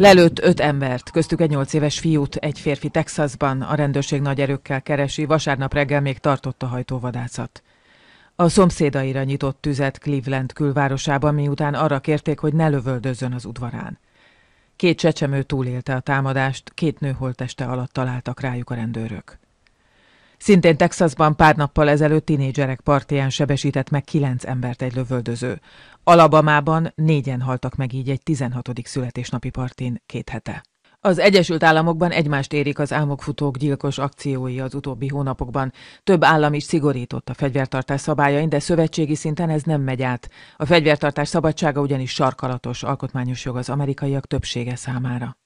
Lelőtt öt embert, köztük egy nyolc éves fiút, egy férfi Texasban, a rendőrség nagy erőkkel keresi, vasárnap reggel még tartott a hajtóvadászat. A szomszédaira nyitott tüzet Cleveland külvárosában, miután arra kérték, hogy ne lövöldözzön az udvarán. Két csecsemő túlélte a támadást, két nő holteste alatt találtak rájuk a rendőrök. Szintén Texasban pár nappal ezelőtt tinédzserek partiján sebesített meg kilenc embert egy lövöldöző. Alabamában négyen haltak meg így egy 16. születésnapi partin két hete. Az Egyesült Államokban egymást érik az álmokfutók gyilkos akciói az utóbbi hónapokban. Több állam is szigorított a fegyvertartás szabályain, de szövetségi szinten ez nem megy át. A fegyvertartás szabadsága ugyanis sarkalatos alkotmányos jog az amerikaiak többsége számára.